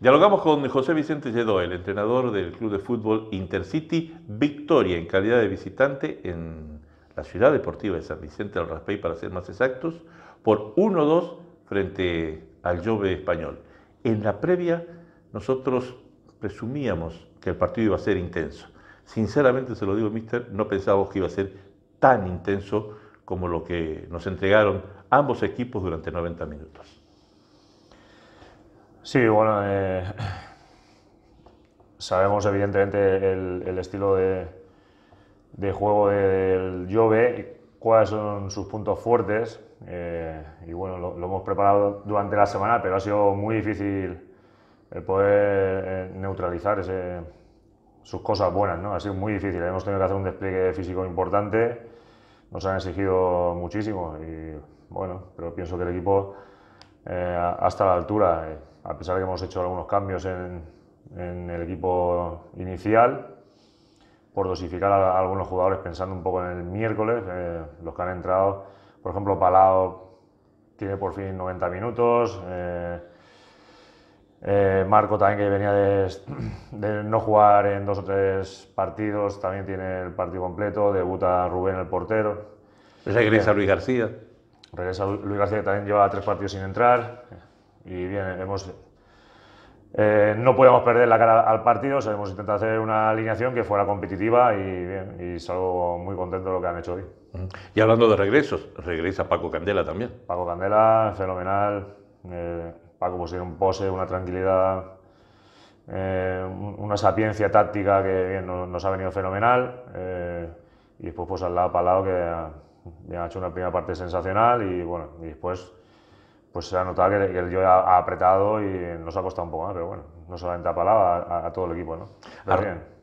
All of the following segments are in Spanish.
Dialogamos con José Vicente Lledó, el entrenador del club de fútbol Intercity Victoria, en calidad de visitante en la ciudad deportiva de San Vicente del Raspey, para ser más exactos, por 1-2 frente al Jove español. En la previa, nosotros presumíamos que el partido iba a ser intenso. Sinceramente, se lo digo, mister, no pensábamos que iba a ser tan intenso como lo que nos entregaron ambos equipos durante 90 minutos. Sí, bueno, eh, sabemos evidentemente el, estilo de, juego del Jove, cuáles son sus puntos fuertes. Eh, y bueno, lo, hemos preparado durante la semana, pero ha sido muy difícil poder eh, neutralizar sus cosas buenas, ¿no? Ha sido muy difícil. Hemos tenido que hacer un despliegue físico importante, nos han exigido muchísimo y bueno, pero pienso que el equipo hasta la altura a pesar de que hemos hecho algunos cambios en, el equipo inicial, por dosificar a, algunos jugadores pensando un poco en el miércoles, eh, los que han entrado, por ejemplo, Palao tiene por fin 90 minutos, eh, eh, Marco también que venía de, de, no jugar en dos o tres partidos, también tiene el partido completo, debuta Rubén el portero. Regresa Luis García. Regresa Luis García que también lleva tres partidos sin entrar. Y bien, hemos, eh, no podíamos perder la cara al partido, hemos intentado hacer una alineación que fuera competitiva y, bien, y salgo muy contento de lo que han hecho hoy. Y hablando de regresos, regresa Paco Candela también. Paco Candela, fenomenal. Eh, Paco pues tiene un pose, una tranquilidad eh, una sapiencia táctica que bien, nos, ha venido fenomenal. y después, pues al lado para lado, que ha, ha, hecho una primera parte sensacional. Y bueno, y después pues se ha notado que, el ha, apretado y nos ha costado un poco más, pero bueno, no solamente a Palaba, a, todo el equipo, ¿no?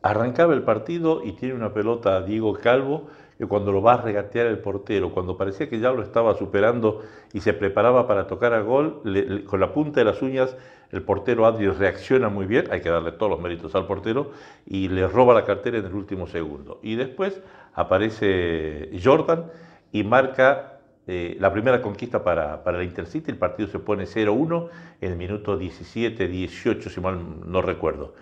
arrancaba el partido y tiene una pelota Diego Calvo que cuando lo va a regatear el portero, cuando parecía que ya lo estaba superando y se preparaba para tocar a gol, con la punta de las uñas el portero Adri reacciona muy bien, hay que darle todos los méritos al portero, y le roba la cartera en el último segundo. Y después aparece Jordan y marca eh, la primera conquista para, para la Intercity, el partido se pone 0-1 en el minuto 17, 18, si mal no recuerdo.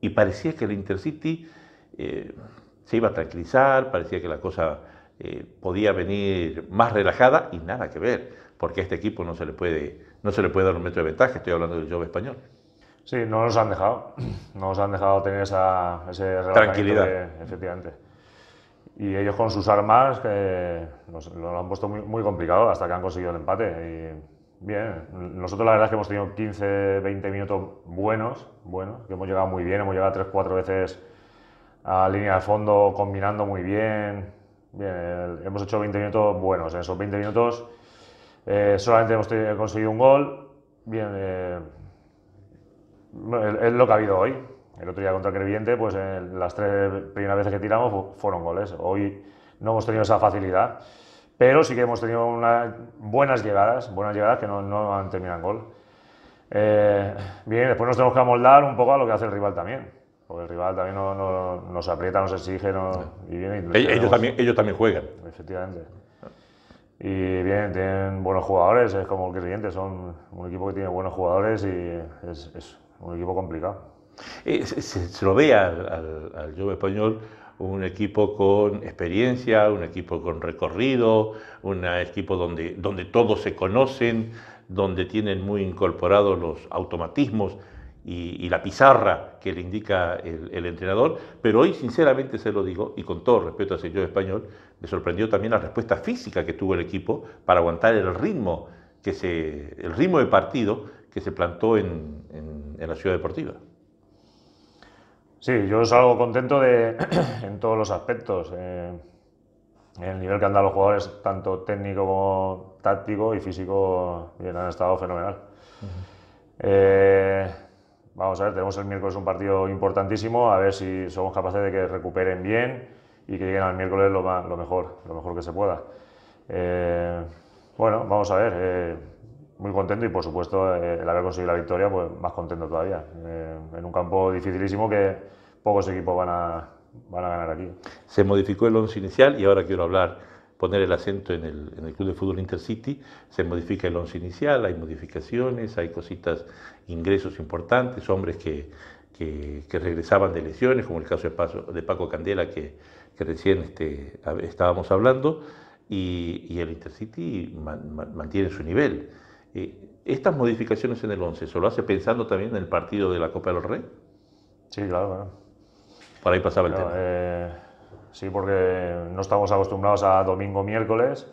Y parecía que el Intercity eh, se iba a tranquilizar, parecía que la cosa eh, podía venir más relajada y nada que ver, porque a este equipo no se le puede, no se le puede dar un metro de ventaja, estoy hablando del Job español. Sí, no nos han dejado, no nos han dejado tener esa ese tranquilidad. efectivamente. Y ellos con sus armas nos, lo han puesto muy, complicado hasta que han conseguido el empate. Y bien, nosotros la verdad es que hemos tenido 15, 20 minutos buenos, bueno que hemos llegado muy bien, hemos llegado 3, 4 veces a línea de fondo, combinando muy bien. hemos hecho 20 minutos buenos. En esos 20 minutos eh, solamente hemos conseguido un gol. Bien, eh, es lo que ha habido hoy. El otro día contra el Creviente, pues en eh, las tres primeras veces que tiramos fueron goles. Hoy no hemos tenido esa facilidad, pero sí que hemos tenido unas buenas llegadas, buenas llegadas que no, han terminado en gol. Eh, bien, después nos tenemos que amoldar un poco a lo que hace el rival también. Porque el rival también nos aprieta, nos exige. y bien, ellos, también, ellos también juegan. Efectivamente. Y bien, tienen buenos jugadores, es como el Creviente, son un equipo que tiene buenos jugadores y es un equipo complicado. Eh, se, lo ve al, al, español un equipo con experiencia, un equipo con recorrido, un equipo donde, donde todos se conocen, donde tienen muy incorporados los automatismos y, la pizarra que le indica el, entrenador. Pero hoy, sinceramente, se lo digo, y con todo respeto a señor español, me sorprendió también la respuesta física que tuvo el equipo para aguantar el ritmo, que se, el ritmo de partido que se plantó en la ciudad deportiva. Sí, yo salgo contento de, en todos los aspectos. en eh, el nivel que han dado los jugadores, tanto técnico como táctico y físico, bien, han estado fenomenal. Eh, vamos a ver, tenemos el miércoles un partido importantísimo, a ver si somos capaces de que recuperen bien y que lleguen al miércoles lo, lo mejor, lo mejor que se pueda. Eh, bueno, vamos a ver muy contento y por supuesto eh, el haber conseguido la victoria, pues más contento todavía. Eh, en un campo dificilísimo que pocos equipos van a, van a ganar aquí. Se modificó el once inicial y ahora quiero hablar, poner el acento en el, en el Club de Fútbol Intercity. Se modifica el once inicial, hay modificaciones, hay cositas, ingresos importantes, hombres que, que, regresaban de lesiones, como el caso de, de Paco Candela que, que recién este, estábamos hablando. Y, y, el Intercity mantiene su nivel. Eh, estas modificaciones en el 11, ¿se lo hace pensando también en el partido de la Copa del Rey? Sí, claro. ahí pasaba el tema. Eh, sí, porque no estamos acostumbrados a domingo, miércoles.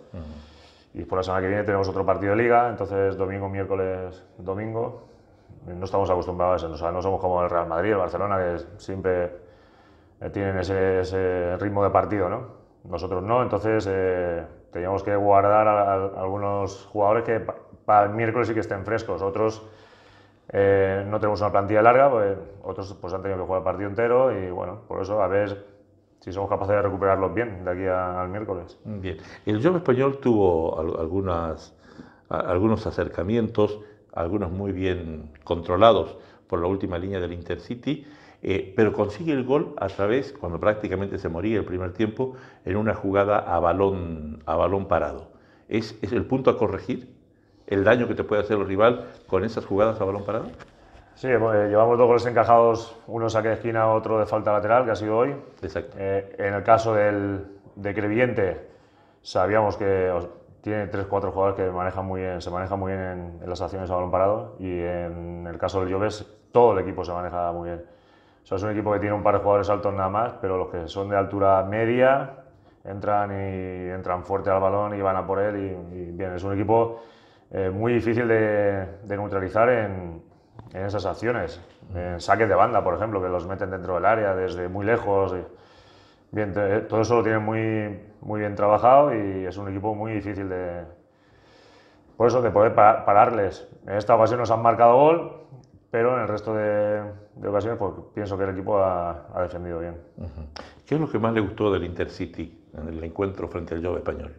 Y por la semana que viene tenemos otro partido de liga, entonces domingo, miércoles, domingo. No estamos acostumbrados a eso, no somos como el Real Madrid, el Barcelona, que siempre eh, tienen ese, ritmo de partido, ¿no? Nosotros no, entonces teníamos que guardar a algunos jugadores que para el miércoles sí que estén frescos. Otros eh, no tenemos una plantilla larga, pues, otros pues, han tenido que jugar partido entero y bueno, por eso a ver si somos capaces de recuperarlos bien de aquí al miércoles. Bien. El joven español tuvo algunos acercamientos, algunos muy bien controlados por la última línea del Intercity. Eh, pero consigue el gol a través, cuando prácticamente se moría el primer tiempo, en una jugada a balón, a balón parado. ¿Es el punto a corregir? el daño que te puede hacer el rival con esas jugadas a balón parado? Sí, eh, llevamos dos goles encajados, uno saque de esquina, otro de falta lateral, que ha sido hoy. Exacto. Eh, en el caso del, de sabíamos que tiene tres cuatro jugadores que manejan muy bien, se manejan muy bien en, las acciones a balón parado y en el caso del Lloves todo el equipo se maneja muy bien. es un equipo que tiene un par de jugadores altos nada más, pero los que son de altura media entran y entran fuerte al balón y van a por él y bien, es un equipo eh, muy difícil de, neutralizar en, esas acciones. En saques de banda, por ejemplo, que los meten dentro del área desde muy lejos. Bien, todo eso lo tienen muy, muy bien trabajado y es un equipo muy difícil de, por eso, de poder pararles. En esta ocasión nos han marcado gol, pero en el resto de, ocasiones pues, pienso que el equipo ha, defendido bien. ¿Qué es lo que más le gustó del Intercity en el encuentro frente al Joven Español?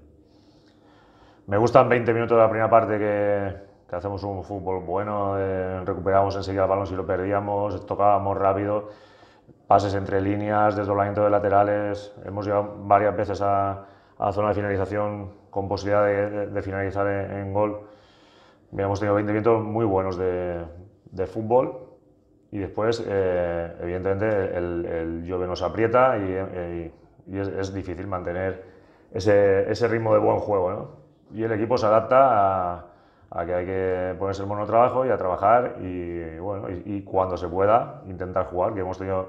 Me gustan 20 minutos de la primera parte que, hacemos un fútbol bueno, eh, recuperamos enseguida el balón si lo perdíamos, tocábamos rápido, pases entre líneas, desdoblamiento de laterales. Hemos llegado varias veces a, a zona de finalización con posibilidad de, finalizar en, gol. hemos tenido 20 minutos muy buenos de, fútbol y después, eh, evidentemente, el, el nos aprieta y, eh, es, difícil mantener ese, ritmo de buen juego y el equipo se adapta a, que hay que ponerse el trabajo y a trabajar y, bueno, y, cuando se pueda intentar jugar, que hemos tenido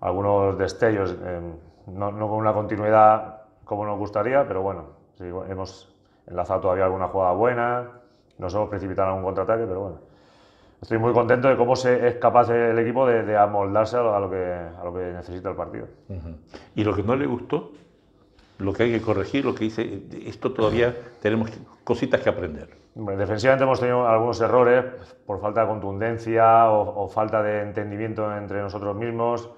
algunos destellos, em, no, con una continuidad como nos gustaría, pero bueno, hemos enlazado todavía alguna jugada buena, nos hemos precipitado en un contraataque, pero bueno. Estoy muy contento de cómo se, es capaz el equipo de, amoldarse a lo, que, a lo que necesita el partido. ¿Y lo que no le gustó? lo que hay que corregir, lo que dice, esto todavía tenemos cositas que aprender. defensivamente hemos tenido algunos errores por falta de contundencia o, falta de entendimiento entre nosotros mismos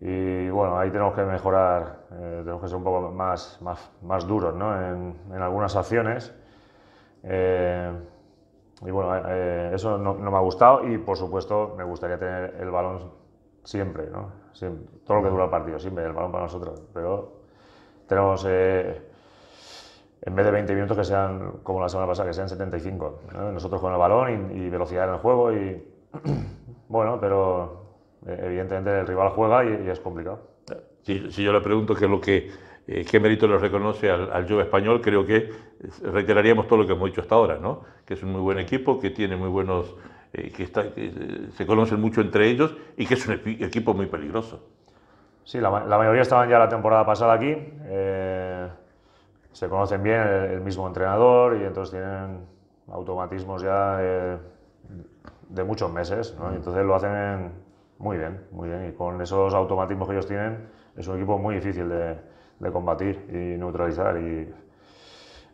y bueno, ahí tenemos que mejorar, eh, tenemos que ser un poco más, más, más duros ¿no? en, algunas acciones. Eh, y bueno, eh, eso no, me ha gustado y por supuesto me gustaría tener el balón siempre, ¿no? todo lo que dura el partido, siempre el balón para nosotros, pero tenemos eh, en vez de 20 minutos que sean como la semana pasada, que sean 75. Nosotros con el balón y, velocidad en el juego y bueno, pero eh, evidentemente el rival juega y, es complicado. Si, yo le pregunto qué lo que eh, qué mérito le reconoce al, al español, creo que reiteraríamos todo lo que hemos dicho hasta ahora, ¿no? Que es un muy buen equipo, que tiene muy buenos que, se conocen mucho entre ellos y que es un equipo muy peligroso. Sí, la, mayoría estaban ya la temporada pasada aquí. Eh, se conocen bien el, mismo entrenador y entonces tienen automatismos ya eh, de muchos meses. ¿no? Mm. entonces lo hacen muy bien, muy bien. Y con esos automatismos que ellos tienen, es un equipo muy difícil de, combatir y neutralizar. Y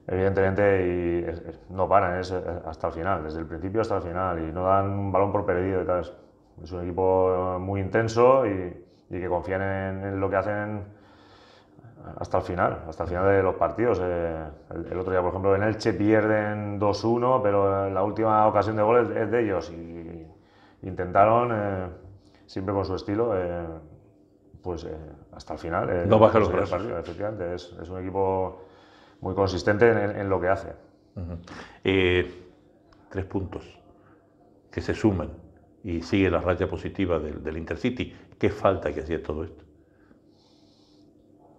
evidentemente y no paran hasta el final, desde el principio hasta el final. Y no dan un balón por perdido y tal. Es un equipo muy intenso y y que confían en, lo que hacen hasta el final, hasta el final de los partidos. Eh, el, otro día, por ejemplo, en Elche pierden 2-1, pero la última ocasión de gol es, de ellos. Y, intentaron, eh, siempre con su estilo, eh, pues hasta el final. no bajan los el efectivamente. Es, es, un equipo muy consistente en, lo que hace. tres puntos que se suman y sigue la raya positiva del, del Intercity. ¿Qué falta que hacía todo esto?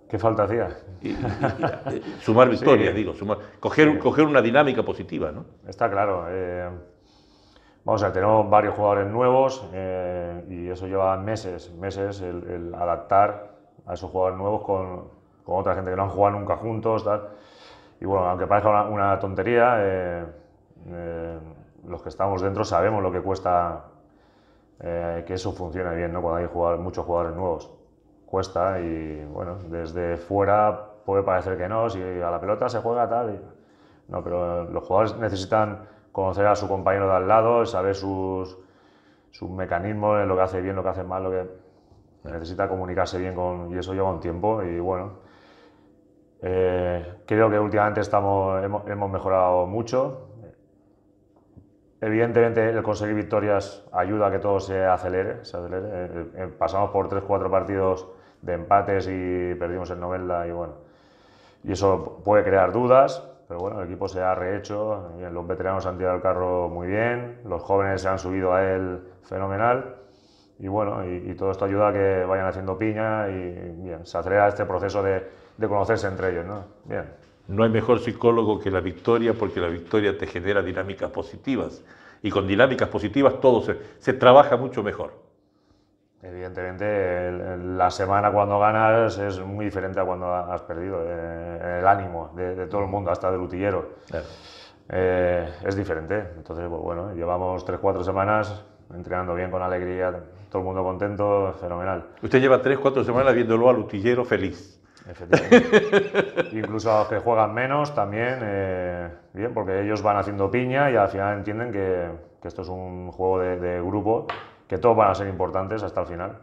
¿Qué falta hacía? Eh, sumar victorias, digo, sumar, coger, coger una dinámica positiva, ¿no? Está claro. Eh, vamos a ver, tenemos varios jugadores nuevos eh, y eso lleva meses, meses el, adaptar a esos jugadores nuevos con, con otra gente que no han jugado nunca juntos, Y bueno, aunque parezca una, tontería, los que estamos dentro sabemos lo que cuesta eh, que eso funcione bien, ¿no? Cuando hay muchos jugadores nuevos. Cuesta y, bueno, desde fuera puede parecer que no, si a la pelota se juega tal. No, pero los jugadores necesitan conocer a su compañero de al lado, saber sus, sus mecanismos, lo que hace bien, lo que hace mal, lo que... Necesita comunicarse bien y eso lleva un tiempo y, bueno... Eh, creo que últimamente hemos mejorado mucho, Evidentemente, el conseguir victorias ayuda a que todo se acelere. Eh, eh, eh, pasamos por 3-4 partidos de empates y perdimos el Novelda y bueno. Y eso puede crear dudas, pero bueno, el equipo se ha rehecho. Los veteranos han tirado el carro muy bien, los jóvenes se han subido a él fenomenal. Y bueno, y, todo esto ayuda a que vayan haciendo piña y se acelera este proceso de, de conocerse entre ellos. ¿no? Bien. No hay mejor psicólogo que la victoria porque la victoria te genera dinámicas positivas. Y con dinámicas positivas todo se, trabaja mucho mejor. Evidentemente, la semana cuando ganas es muy diferente a cuando has perdido. Eh, el ánimo de, todo el mm. mundo, hasta del utillero, eh, es diferente. Entonces, pues, bueno, llevamos 3-4 semanas entrenando bien, con alegría, todo el mundo contento, fenomenal. Usted lleva 3-4 semanas viéndolo al lutillero feliz. Incluso a los que juegan menos también, eh, bien, porque ellos van haciendo piña y al final entienden que, esto es un juego de, grupo, que todos van a ser importantes hasta el final.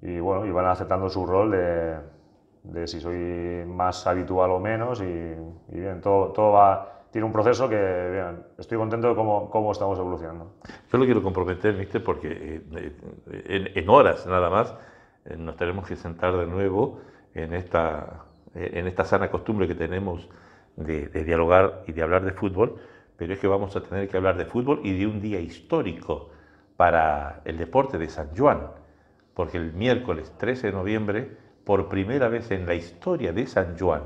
Y bueno, y van aceptando su rol de, si soy más habitual o menos y, bien, todo, todo va tiene un proceso que, estoy contento de cómo, estamos evolucionando. Yo lo quiero comprometer, Mister, porque eh, eh, en, horas nada más nos tenemos que sentar de nuevo en esta, en esta sana costumbre que tenemos de, dialogar y de hablar de fútbol, pero es que vamos a tener que hablar de fútbol y de un día histórico para el deporte de San Juan, porque el miércoles 13 de noviembre, por primera vez en la historia de San Juan,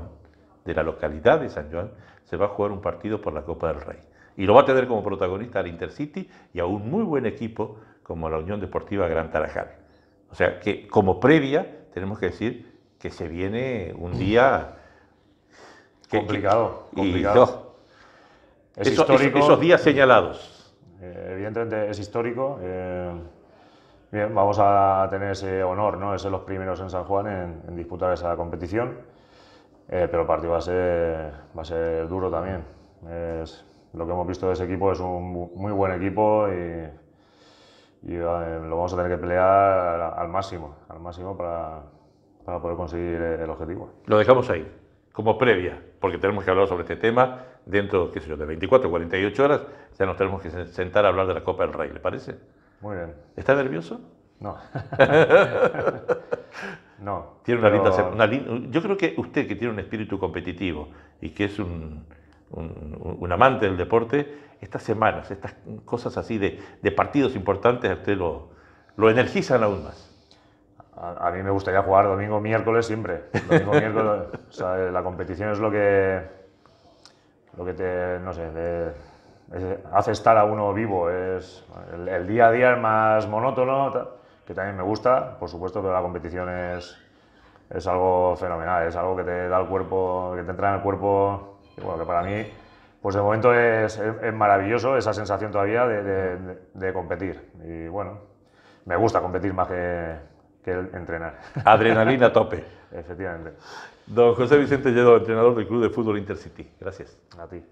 de la localidad de San Juan, se va a jugar un partido por la Copa del Rey. Y lo va a tener como protagonista al Intercity y a un muy buen equipo como la Unión Deportiva Gran Tarajal. O sea que como previa tenemos que decir que se viene un día... complicado, complicado. es histórico, esos días señalados. Eh, evidentemente es histórico. Eh, bien, vamos a tener ese honor, ¿no? ser los primeros en San Juan en, disputar esa competición. Eh, pero el partido va a ser, va a ser duro también. lo que hemos visto de ese equipo es un muy buen equipo y, lo vamos a tener que pelear al máximo, al máximo para, para poder conseguir eh, el objetivo. Lo dejamos ahí, como previa, porque tenemos que hablar sobre este tema dentro, qué sé yo, de 24, 48 horas, ya nos tenemos que sentar a hablar de la Copa del Rey, ¿le parece? Muy bien. ¿Está nervioso? No. no. Tiene una, linda, Yo creo que usted que tiene un espíritu competitivo y que es un, un, amante del deporte, estas semanas, estas cosas así de, de partidos importantes, a usted lo, lo energizan aún más. A, mí me gustaría jugar domingo, miércoles siempre. Domingo, miércoles. la competición es lo que, lo que te, no sé, hace estar a uno vivo. Es, el, día a día es más monótono, que también me gusta, por supuesto, pero la competición es, es algo fenomenal. Es algo que te da el cuerpo, que te entra en el cuerpo. bueno, que para mí pues de momento es, maravilloso esa sensación todavía de, de, competir. Y bueno, me gusta competir más que, entrenar. Adrenalina a tope. Efectivamente. Don José Vicente Lledo, entrenador del Club de Fútbol Intercity. Gracias. A ti.